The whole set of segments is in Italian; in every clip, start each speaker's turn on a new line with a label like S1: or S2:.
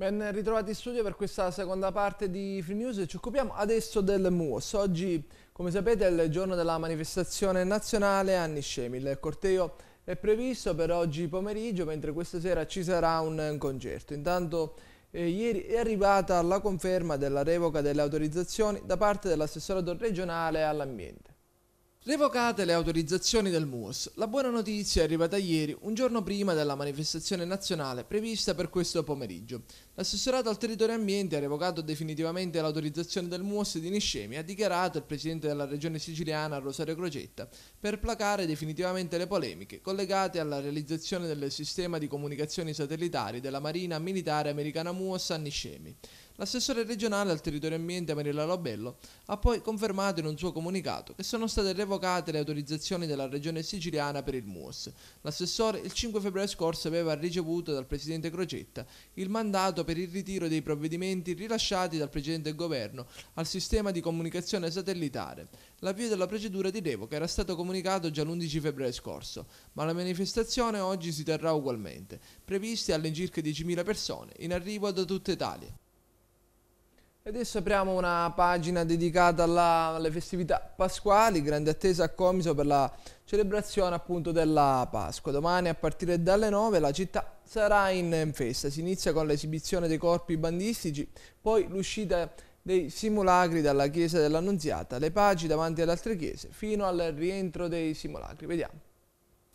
S1: Ben ritrovati in studio per questa seconda parte di Free News. Ci occupiamo adesso del MUOS. Oggi, come sapete, è il giorno della manifestazione nazionale Anni Scemi. Il corteo è previsto per oggi pomeriggio, mentre questa sera ci sarà un concerto. Intanto eh, ieri è arrivata la conferma della revoca delle autorizzazioni da parte dell'assessorato regionale all'ambiente. Revocate le autorizzazioni del MUOS, la buona notizia è arrivata ieri, un giorno prima della manifestazione nazionale prevista per questo pomeriggio. L'assessorato al territorio e ambiente ha revocato definitivamente l'autorizzazione del MUOS di Niscemi, ha dichiarato il presidente della regione siciliana Rosario Crocetta, per placare definitivamente le polemiche collegate alla realizzazione del sistema di comunicazioni satellitari della Marina Militare Americana MUOS a Niscemi. L'assessore regionale al territorio ambiente Mariella Lobello ha poi confermato in un suo comunicato che sono state revocate le autorizzazioni della regione siciliana per il MUOS. L'assessore il 5 febbraio scorso aveva ricevuto dal presidente Crocetta il mandato per il ritiro dei provvedimenti rilasciati dal precedente governo al sistema di comunicazione satellitare. L'avvio della procedura di revoca era stato comunicato già l'11 febbraio scorso, ma la manifestazione oggi si terrà ugualmente, previste all'incirca 10.000 persone in arrivo da tutta Italia adesso apriamo una pagina dedicata alla, alle festività pasquali, grande attesa a Comiso per la celebrazione appunto della Pasqua. Domani a partire dalle 9 la città sarà in festa, si inizia con l'esibizione dei corpi bandistici, poi l'uscita dei simulacri dalla chiesa dell'Annunziata, le pagi davanti alle altre chiese, fino al rientro dei simulacri. Vediamo.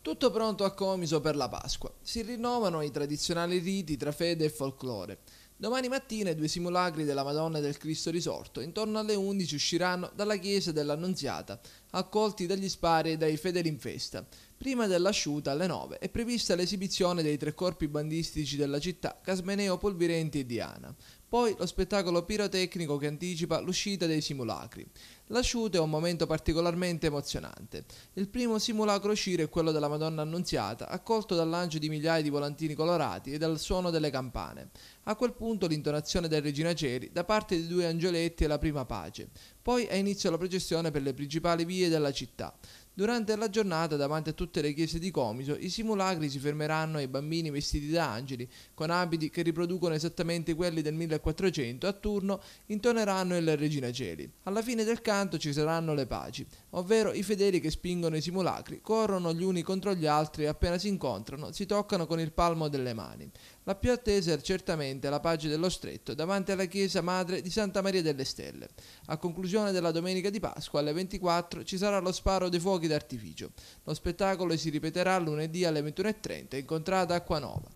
S1: Tutto pronto a Comiso per la Pasqua. Si rinnovano i tradizionali riti tra fede e folklore. Domani mattina i due simulacri della Madonna del Cristo risorto intorno alle 11 usciranno dalla chiesa dell'Annunziata, accolti dagli spari e dai fedeli in festa. Prima dell'asciuta alle 9 è prevista l'esibizione dei tre corpi bandistici della città, Casmeneo, Polvirenti e Diana. Poi lo spettacolo pirotecnico che anticipa l'uscita dei simulacri. L'asciuto è un momento particolarmente emozionante. Il primo simulacro a uscire è quello della Madonna Annunziata, accolto dal lancio di migliaia di volantini colorati e dal suono delle campane. A quel punto l'intonazione del Regina Ceri da parte di due angioletti e la prima pace. Poi ha inizio la processione per le principali vie della città. Durante la giornata, davanti a tutte le chiese di Comiso, i simulacri si fermeranno ai bambini vestiti da angeli, con abiti che riproducono esattamente quelli del 1400, a turno intoneranno il Regina Cieli. Alla fine del canto ci saranno le paci, ovvero i fedeli che spingono i simulacri, corrono gli uni contro gli altri e appena si incontrano si toccano con il palmo delle mani. La più attesa è certamente la pace dello stretto davanti alla chiesa madre di Santa Maria delle Stelle. A conclusione della domenica di Pasqua alle 24 ci sarà lo sparo dei fuochi fuochi d'artificio. Lo spettacolo si ripeterà lunedì alle 21.30 in contrada Acquanova.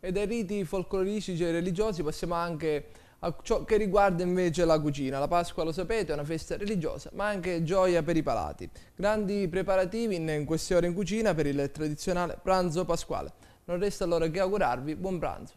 S1: E dai riti folcloristici e religiosi passiamo anche a ciò che riguarda invece la cucina. La Pasqua, lo sapete, è una festa religiosa, ma anche gioia per i palati. Grandi preparativi in queste ore in cucina per il tradizionale pranzo pasquale. Non resta allora che augurarvi buon pranzo.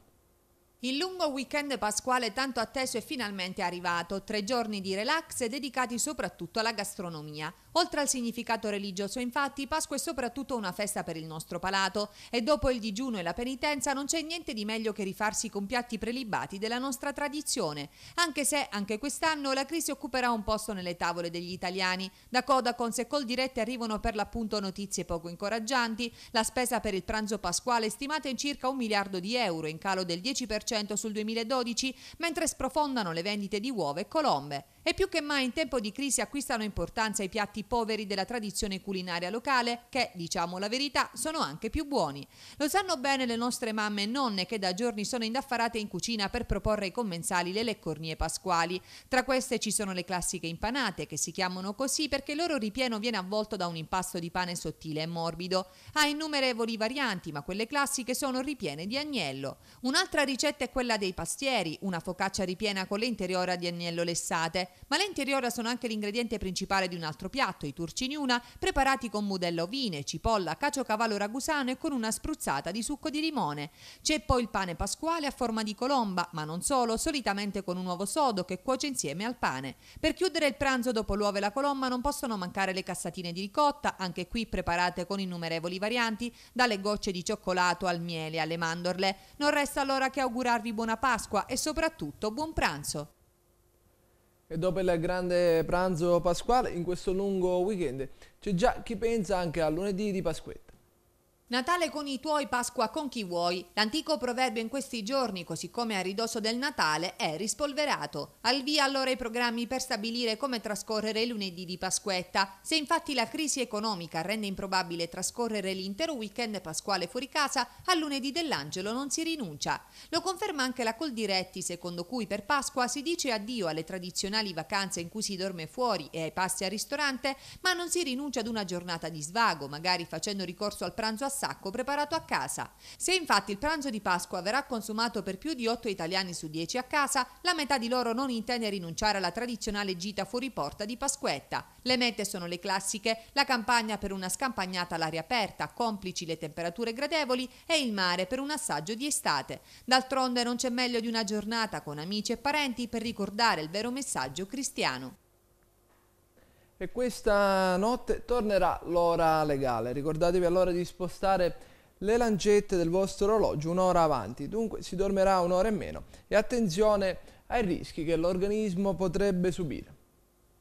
S2: Il lungo weekend pasquale tanto atteso è finalmente arrivato, tre giorni di relax dedicati soprattutto alla gastronomia. Oltre al significato religioso infatti, Pasqua è soprattutto una festa per il nostro palato e dopo il digiuno e la penitenza non c'è niente di meglio che rifarsi con piatti prelibati della nostra tradizione, anche se anche quest'anno la crisi occuperà un posto nelle tavole degli italiani. Da Codacons e dirette arrivano per l'appunto notizie poco incoraggianti, la spesa per il pranzo pasquale è stimata in circa un miliardo di euro, in calo del 10% sul 2012, mentre sprofondano le vendite di uova e colombe. E più che mai in tempo di crisi acquistano importanza i piatti poveri della tradizione culinaria locale che, diciamo la verità, sono anche più buoni. Lo sanno bene le nostre mamme e nonne che da giorni sono indaffarate in cucina per proporre ai commensali le leccornie pasquali. Tra queste ci sono le classiche impanate che si chiamano così perché il loro ripieno viene avvolto da un impasto di pane sottile e morbido. Ha innumerevoli varianti, ma quelle classiche sono ripiene di agnello. Un'altra ricetta è quella dei pastieri, una focaccia ripiena con l'interiore di agnello lessate ma le interiora sono anche l'ingrediente principale di un altro piatto, i turcini una, preparati con modello ovine, cipolla, caciocavallo ragusano e con una spruzzata di succo di limone. C'è poi il pane pasquale a forma di colomba, ma non solo, solitamente con un uovo sodo che cuoce insieme al pane. Per chiudere il pranzo dopo l'uovo e la colomba non possono mancare le cassatine di ricotta, anche qui preparate con innumerevoli varianti, dalle gocce di cioccolato al miele alle mandorle. Non resta allora che augurarvi buona Pasqua e soprattutto buon pranzo.
S1: E dopo il grande pranzo pasquale, in questo lungo weekend, c'è già chi pensa anche al lunedì di Pasquetta.
S2: Natale con i tuoi, Pasqua con chi vuoi. L'antico proverbio in questi giorni, così come a ridosso del Natale, è rispolverato. Al via allora i programmi per stabilire come trascorrere il lunedì di Pasquetta. Se infatti la crisi economica rende improbabile trascorrere l'intero weekend pasquale fuori casa, al lunedì dell'angelo non si rinuncia. Lo conferma anche la Coldiretti, secondo cui per Pasqua si dice addio alle tradizionali vacanze in cui si dorme fuori e ai pasti al ristorante, ma non si rinuncia ad una giornata di svago, magari facendo ricorso al pranzo a sacco preparato a casa. Se infatti il pranzo di Pasqua verrà consumato per più di 8 italiani su 10 a casa, la metà di loro non intende rinunciare alla tradizionale gita fuori porta di Pasquetta. Le mete sono le classiche, la campagna per una scampagnata all'aria aperta, complici le temperature gradevoli e il mare per un assaggio di estate. D'altronde non c'è meglio di una giornata con amici e parenti per ricordare il vero messaggio cristiano.
S1: E questa notte tornerà l'ora legale. Ricordatevi allora di spostare le lancette del vostro orologio un'ora avanti, dunque si dormirà un'ora in meno e attenzione ai rischi che l'organismo potrebbe subire.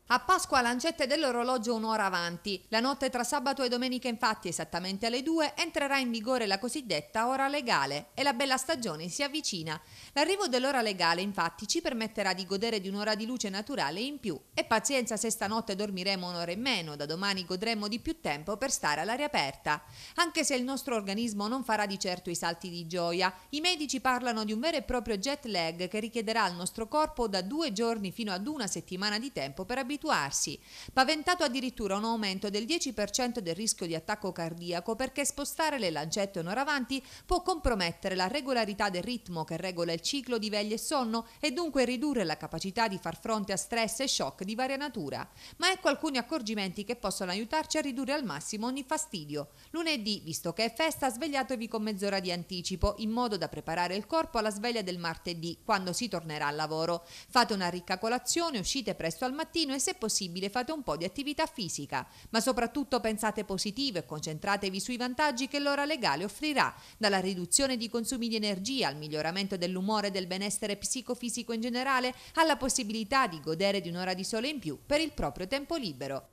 S2: A Pasqua l'ancette dell'orologio un'ora avanti. La notte tra sabato e domenica infatti esattamente alle 2 entrerà in vigore la cosiddetta ora legale e la bella stagione si avvicina. L'arrivo dell'ora legale infatti ci permetterà di godere di un'ora di luce naturale in più e pazienza se stanotte dormiremo un'ora in meno, da domani godremo di più tempo per stare all'aria aperta. Anche se il nostro organismo non farà di certo i salti di gioia, i medici parlano di un vero e proprio jet lag che richiederà al nostro corpo da due giorni fino ad una settimana di tempo per abituarsi abituarsi, paventato addirittura un aumento del 10% del rischio di attacco cardiaco perché spostare le lancette un'ora avanti può compromettere la regolarità del ritmo che regola il ciclo di veglia e sonno e dunque ridurre la capacità di far fronte a stress e shock di varia natura. Ma ecco alcuni accorgimenti che possono aiutarci a ridurre al massimo ogni fastidio. Lunedì, visto che è festa, svegliatevi con mezz'ora di anticipo in modo da preparare il corpo alla sveglia del martedì, quando si tornerà al lavoro. Fate una ricca colazione, uscite presto al mattino e se possibile fate un po' di attività fisica, ma soprattutto pensate positivo e concentratevi sui vantaggi che l'ora legale offrirà, dalla riduzione di consumi di energia al miglioramento dell'umore e del benessere psicofisico in generale, alla possibilità di godere di un'ora di sole in più per il
S1: proprio tempo libero.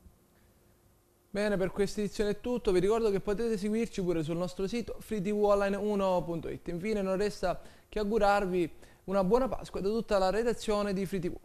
S1: Bene, per questa edizione è tutto, vi ricordo che potete seguirci pure sul nostro sito freetvonline1.it. Infine non resta che augurarvi una buona Pasqua da tutta la redazione di FreeTV.